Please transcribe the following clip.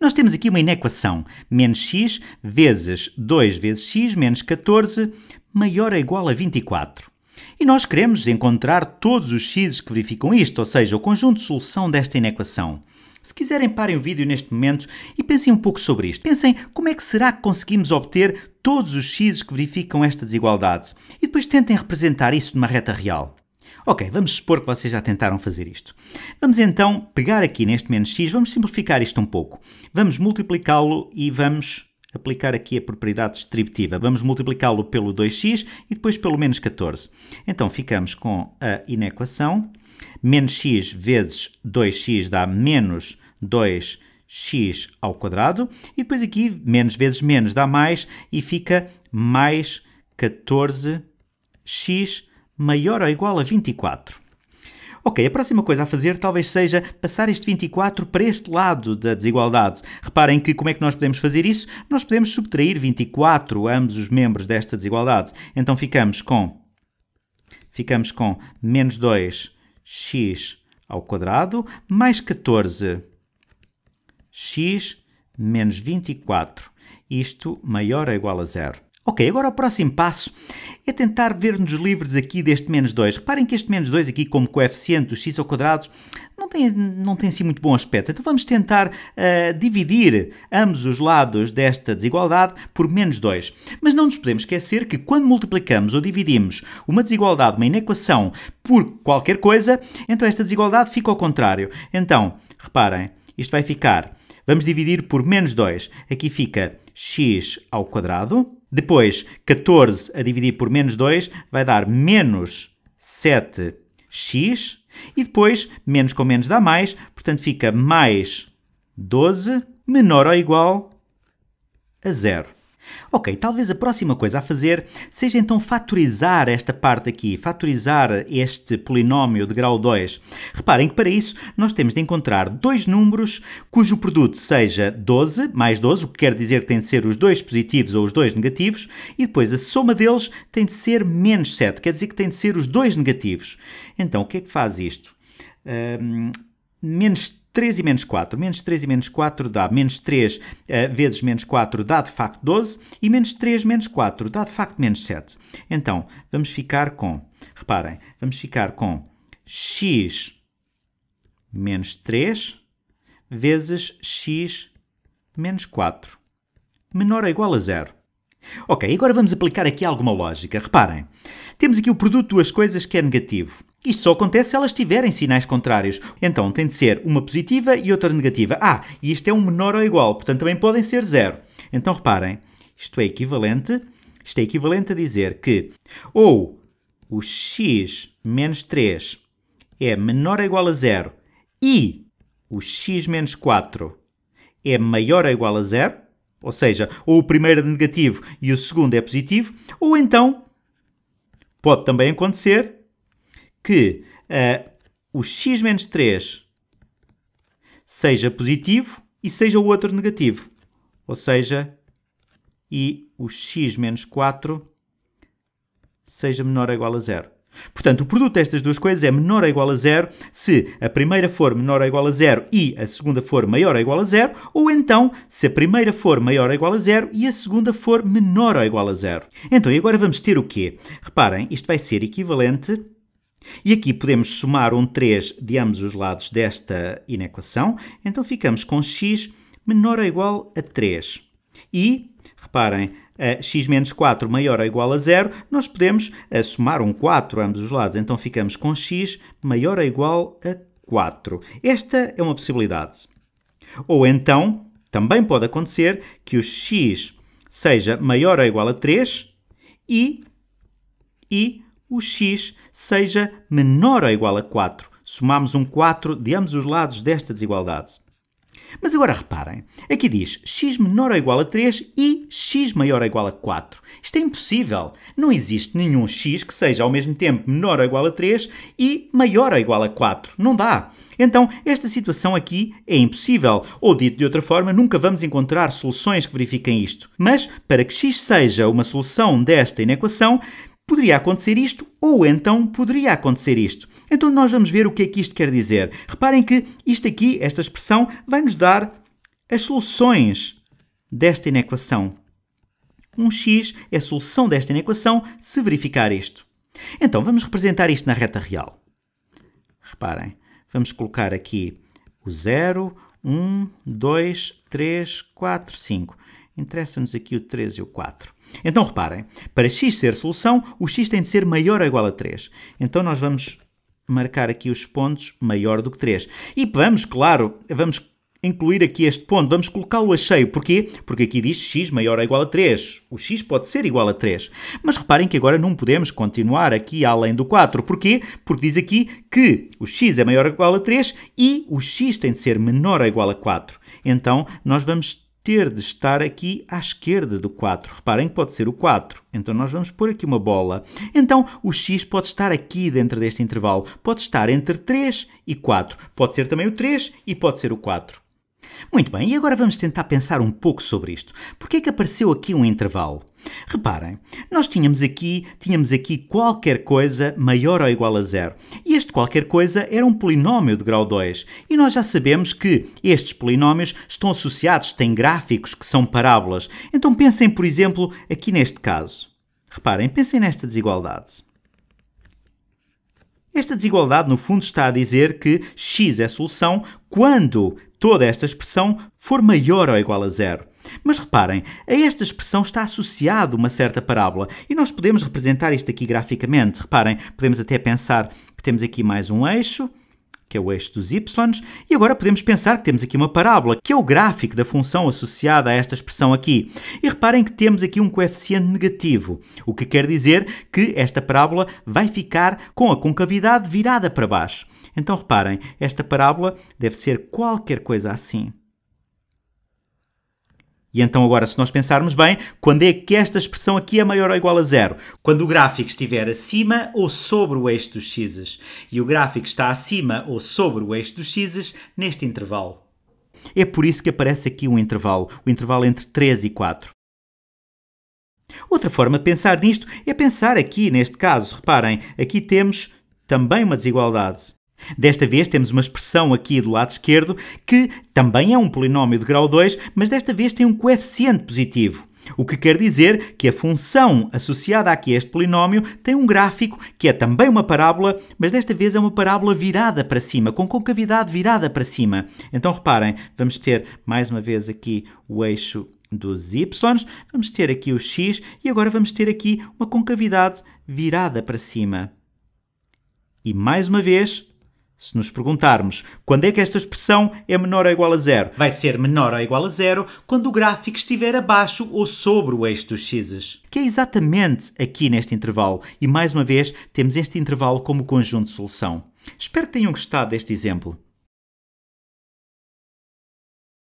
Nós temos aqui uma inequação. Menos x vezes 2 vezes x menos 14 maior ou igual a 24. E nós queremos encontrar todos os x's que verificam isto, ou seja, o conjunto de solução desta inequação. Se quiserem, parem o vídeo neste momento e pensem um pouco sobre isto. Pensem como é que será que conseguimos obter todos os x's que verificam esta desigualdade. E depois tentem representar isso numa reta real. Ok, vamos supor que vocês já tentaram fazer isto. Vamos então pegar aqui neste menos x, vamos simplificar isto um pouco. Vamos multiplicá-lo e vamos aplicar aqui a propriedade distributiva. Vamos multiplicá-lo pelo 2x e depois pelo menos 14. Então ficamos com a inequação. Menos x vezes 2x dá menos 2x ao quadrado. E depois aqui, menos vezes menos dá mais e fica mais 14x maior ou igual a 24. Ok, a próxima coisa a fazer talvez seja passar este 24 para este lado da desigualdade. Reparem que como é que nós podemos fazer isso? Nós podemos subtrair 24 ambos os membros desta desigualdade. Então ficamos com ficamos com menos 2x ao quadrado mais 14x menos 24. Isto maior ou igual a zero. Ok, agora o próximo passo é tentar ver-nos livres aqui deste menos 2. Reparem que este menos 2 aqui como coeficiente do x ao quadrado não tem, não tem assim muito bom aspecto. Então vamos tentar uh, dividir ambos os lados desta desigualdade por menos 2. Mas não nos podemos esquecer que quando multiplicamos ou dividimos uma desigualdade, uma inequação, por qualquer coisa, então esta desigualdade fica ao contrário. Então, reparem, isto vai ficar... Vamos dividir por menos 2. Aqui fica x ao quadrado. Depois, 14 a dividir por menos 2 vai dar menos 7x. E depois, menos com menos dá mais, portanto fica mais 12 menor ou igual a zero. Ok, talvez a próxima coisa a fazer seja então fatorizar esta parte aqui, fatorizar este polinómio de grau 2. Reparem que para isso nós temos de encontrar dois números cujo produto seja 12 mais 12, o que quer dizer que tem de ser os dois positivos ou os dois negativos, e depois a soma deles tem de ser menos 7, quer dizer que tem de ser os dois negativos. Então, o que é que faz isto? Um, menos 3 e menos 4. Menos 3 e menos 4 dá menos 3 uh, eh, vezes menos 4 dá de facto 12 e menos 3 menos 4 dá de facto menos 7. Então, vamos ficar com, reparem, vamos ficar com x menos 3 vezes x menos 4 menor ou igual a zero. Ok, agora vamos aplicar aqui alguma lógica. Reparem, temos aqui o produto de duas coisas que é negativo. Isto só acontece se elas tiverem sinais contrários. Então tem de ser uma positiva e outra negativa. Ah, e isto é um menor ou igual, portanto também podem ser zero. Então reparem, isto é equivalente, isto é equivalente a dizer que ou o x menos 3 é menor ou igual a zero e o x menos 4 é maior ou igual a zero, ou seja, ou o primeiro é negativo e o segundo é positivo, ou então pode também acontecer que uh, o x menos 3 seja positivo e seja o outro negativo. Ou seja, e o x menos 4 seja menor ou igual a zero. Portanto, o produto destas duas coisas é menor ou igual a zero se a primeira for menor ou igual a zero e a segunda for maior ou igual a zero, ou então se a primeira for maior ou igual a zero e a segunda for menor ou igual a zero. Então, e agora vamos ter o quê? Reparem, isto vai ser equivalente e aqui podemos somar um 3 de ambos os lados desta inequação, então ficamos com x menor ou igual a 3. E, reparem, x menos 4 maior ou igual a zero, nós podemos eh, somar um 4 a ambos os lados, então ficamos com x maior ou igual a 4. Esta é uma possibilidade. Ou então, também pode acontecer que o x seja maior ou igual a 3 e, e o x seja menor ou igual a 4. Somamos um 4 de ambos os lados desta desigualdade. Mas agora reparem, aqui diz x menor ou igual a 3 e x maior ou igual a 4. Isto é impossível. Não existe nenhum x que seja ao mesmo tempo menor ou igual a 3 e maior ou igual a 4. Não dá. Então, esta situação aqui é impossível. Ou dito de outra forma, nunca vamos encontrar soluções que verifiquem isto. Mas, para que x seja uma solução desta inequação, poderia acontecer isto ou então poderia acontecer isto. Então nós vamos ver o que é que isto quer dizer. Reparem que isto aqui, esta expressão, vai nos dar as soluções desta inequação. Um x é a solução desta inequação se verificar isto. Então vamos representar isto na reta real. Reparem, vamos colocar aqui o 0, 1, 2, 3, 4, 5. Interessa-nos aqui o 3 e o 4. Então reparem, para x ser solução, o x tem de ser maior ou igual a 3. Então nós vamos marcar aqui os pontos maior do que 3. E vamos, claro, vamos incluir aqui este ponto, vamos colocá-lo a cheio. Porquê? Porque aqui diz x maior ou igual a 3. O x pode ser igual a 3. Mas reparem que agora não podemos continuar aqui além do 4. Porquê? Porque diz aqui que o x é maior ou igual a 3 e o x tem de ser menor ou igual a 4. Então, nós vamos ter de estar aqui à esquerda do 4. Reparem que pode ser o 4. Então nós vamos pôr aqui uma bola. Então o x pode estar aqui dentro deste intervalo. Pode estar entre 3 e 4. Pode ser também o 3 e pode ser o 4. Muito bem, e agora vamos tentar pensar um pouco sobre isto. que é que apareceu aqui um intervalo? Reparem, nós tínhamos aqui, tínhamos aqui qualquer coisa maior ou igual a zero. E este qualquer coisa era um polinómio de grau 2. E nós já sabemos que estes polinómios estão associados, têm gráficos que são parábolas. Então pensem, por exemplo, aqui neste caso. Reparem, pensem nesta desigualdade. Esta desigualdade, no fundo, está a dizer que x é solução quando toda esta expressão for maior ou igual a zero. Mas reparem, a esta expressão está associado uma certa parábola e nós podemos representar isto aqui graficamente. Reparem, podemos até pensar que temos aqui mais um eixo, que é o eixo dos y, e agora podemos pensar que temos aqui uma parábola, que é o gráfico da função associada a esta expressão aqui. E reparem que temos aqui um coeficiente negativo, o que quer dizer que esta parábola vai ficar com a concavidade virada para baixo. Então reparem, esta parábola deve ser qualquer coisa assim. E então, agora, se nós pensarmos bem, quando é que esta expressão aqui é maior ou igual a zero? Quando o gráfico estiver acima ou sobre o eixo dos x's. E o gráfico está acima ou sobre o eixo dos x's neste intervalo. É por isso que aparece aqui um intervalo, o intervalo entre 3 e 4. Outra forma de pensar nisto é pensar aqui, neste caso, reparem, aqui temos também uma desigualdade. Desta vez temos uma expressão aqui do lado esquerdo que também é um polinómio de grau 2, mas desta vez tem um coeficiente positivo. O que quer dizer que a função associada aqui a este polinómio tem um gráfico que é também uma parábola, mas desta vez é uma parábola virada para cima, com concavidade virada para cima. Então reparem, vamos ter mais uma vez aqui o eixo dos y, vamos ter aqui o x e agora vamos ter aqui uma concavidade virada para cima. E mais uma vez se nos perguntarmos quando é que esta expressão é menor ou igual a zero, vai ser menor ou igual a zero quando o gráfico estiver abaixo ou sobre o eixo dos x's. que é exatamente aqui neste intervalo. E mais uma vez, temos este intervalo como conjunto de solução. Espero que tenham gostado deste exemplo.